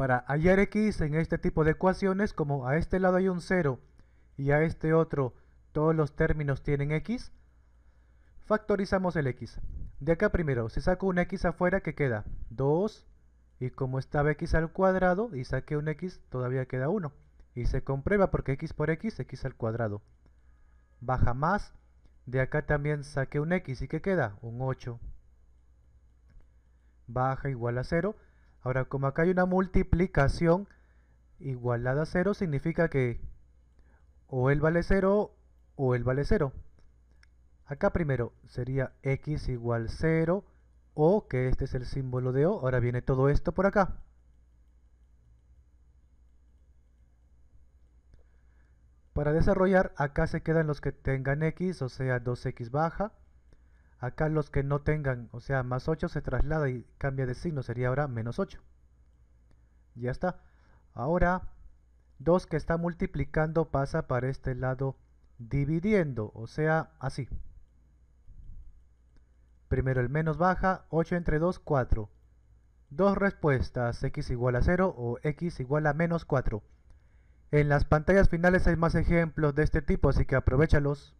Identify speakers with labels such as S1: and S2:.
S1: Para hallar x en este tipo de ecuaciones, como a este lado hay un 0 y a este otro todos los términos tienen x, factorizamos el x. De acá primero, si saco un x afuera, que queda? 2, y como estaba x al cuadrado y saqué un x, todavía queda 1. Y se comprueba porque x por x, x al cuadrado. Baja más, de acá también saqué un x, ¿y qué queda? Un 8. Baja igual a 0. Ahora, como acá hay una multiplicación igualada a 0, significa que o él vale 0 o él vale 0. Acá primero sería x igual 0, o que este es el símbolo de o. Ahora viene todo esto por acá. Para desarrollar, acá se quedan los que tengan x, o sea, 2x baja, Acá los que no tengan, o sea, más 8 se traslada y cambia de signo, sería ahora menos 8. Ya está. Ahora, 2 que está multiplicando pasa para este lado dividiendo, o sea, así. Primero el menos baja, 8 entre 2, 4. Dos respuestas, x igual a 0 o x igual a menos 4. En las pantallas finales hay más ejemplos de este tipo, así que aprovechalos.